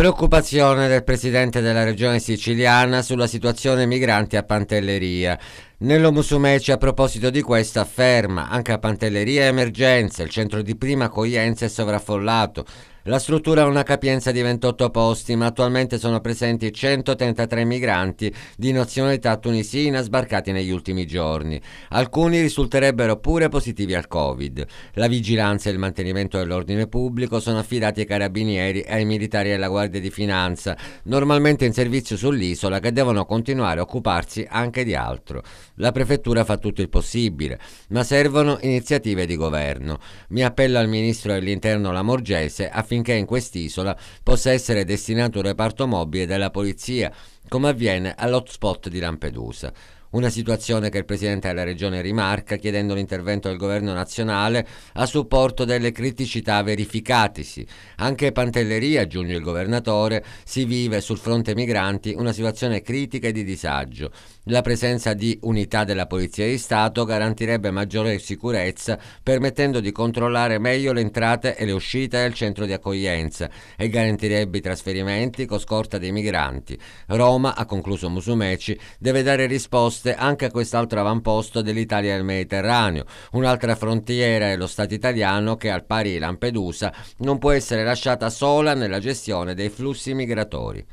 Preoccupazione del presidente della regione siciliana sulla situazione migranti a Pantelleria. Nello Musumeci, a proposito di questa afferma anche a Pantelleria Emergenza, il centro di prima accoglienza è sovraffollato. La struttura ha una capienza di 28 posti, ma attualmente sono presenti 133 migranti di nazionalità tunisina sbarcati negli ultimi giorni. Alcuni risulterebbero pure positivi al Covid. La vigilanza e il mantenimento dell'ordine pubblico sono affidati ai carabinieri e ai militari della Guardia di Finanza, normalmente in servizio sull'isola, che devono continuare a occuparsi anche di altro. La prefettura fa tutto il possibile, ma servono iniziative di governo. Mi appello al ministro dell'interno Lamorgese affinché in quest'isola possa essere destinato un reparto mobile della polizia, come avviene all'hotspot di Lampedusa. Una situazione che il Presidente della Regione rimarca chiedendo l'intervento del Governo nazionale a supporto delle criticità verificatisi. Anche Pantelleria, aggiunge il Governatore, si vive sul fronte migranti una situazione critica e di disagio. La presenza di unità della Polizia di Stato garantirebbe maggiore sicurezza permettendo di controllare meglio le entrate e le uscite del centro di accoglienza e garantirebbe i trasferimenti con scorta dei migranti. Roma, ha concluso Musumeci, deve dare risposta poste anche a quest'altro avamposto dell'Italia del Mediterraneo, un'altra frontiera dello Stato italiano che al pari di Lampedusa non può essere lasciata sola nella gestione dei flussi migratori.